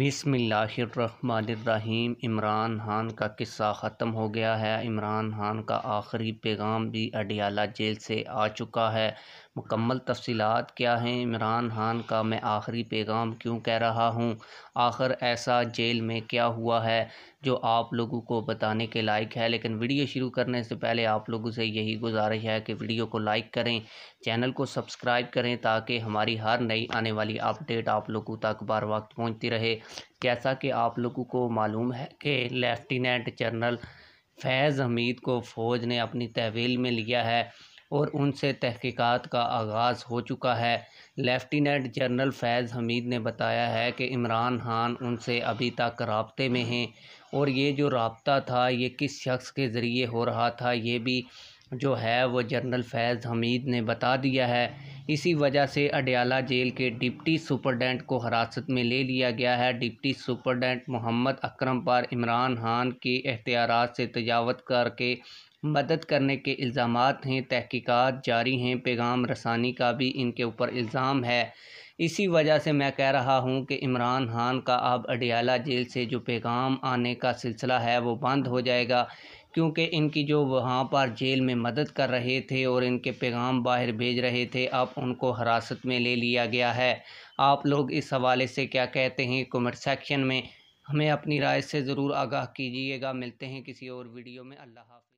بسم اللہ الرحمن الرحیم عمران خان کا قصہ ختم ہو گیا ہے عمران خان کا آخری پیغام بھی اڈیالہ جیل سے آ چکا ہے مکمل تفصیلات کیا ہیں عمران خان کا میں آخری پیغام کیوں کہہ رہا ہوں آخر ایسا جیل میں کیا ہوا ہے جو آپ لوگوں کو بتانے کے لائق ہے لیکن ویڈیو شروع کرنے سے پہلے آپ لوگوں سے یہی گزارش ہے کہ ویڈیو کو لائک کریں چینل کو سبسکرائب کریں تاکہ ہماری ہر نئی آنے والی اپڈیٹ آپ لوگوں تک بار وقت پہنچتی رہے جیسا کہ آپ لوگوں کو معلوم ہے کہ لیفٹیننٹ جنرل فیض حمید کو فوج نے اپنی تحویل میں لیا ہے اور ان سے تحقیقات کا آغاز ہو چکا ہے لیفٹیننٹ جنرل فیض حمید نے بتایا ہے کہ عمران خان ان سے ابھی تک رابطے میں ہیں اور یہ جو رابطہ تھا یہ کس شخص کے ذریعے ہو رہا تھا یہ بھی جو ہے وہ جنرل فیض حمید نے بتا دیا ہے اسی وجہ سے اڈیالہ جیل کے ڈپٹی سپرڈینٹ کو حراست میں لے لیا گیا ہے ڈپٹی سپرڈینٹ محمد اکرم پر عمران خان کی اختیارات سے تجاوت کر کے مدد کرنے کے الزامات ہیں تحقیقات جاری ہیں پیغام رسانی کا بھی ان کے اوپر الزام ہے اسی وجہ سے میں کہہ رہا ہوں کہ عمران خان کا اب اڈیالہ جیل سے جو پیغام آنے کا سلسلہ ہے وہ بند ہو جائے گا کیونکہ ان کی جو وہاں پر جیل میں مدد کر رہے تھے اور ان کے پیغام باہر بھیج رہے تھے اب ان کو حراست میں لے لیا گیا ہے آپ لوگ اس حوالے سے کیا کہتے ہیں کومنٹ سیکشن میں ہمیں اپنی رائے سے ضرور آگاہ کیجیے گا ملتے ہیں کسی اور ویڈیو میں اللہ حافظ